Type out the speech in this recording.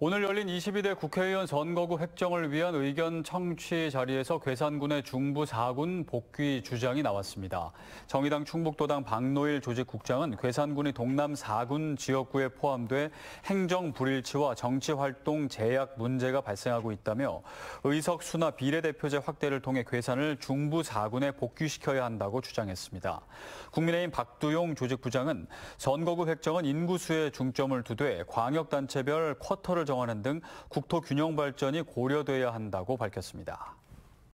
오늘 열린 22대 국회의원 선거구 획정을 위한 의견 청취 자리에서 괴산군의 중부 4군 복귀 주장이 나왔습니다. 정의당 충북도당 박노일 조직국장은 괴산군이 동남 4군 지역구에 포함돼 행정 불일치와 정치활동 제약 문제가 발생하고 있다며 의석수나 비례대표제 확대를 통해 괴산을 중부 4군에 복귀시켜야 한다고 주장했습니다. 국민의힘 박두용 조직부장은 선거구 획정은 인구수에 중점을 두되 광역단체별 쿼터를 정하는 등 국토 균형 발전이 고려돼야 한다고 밝혔습니다.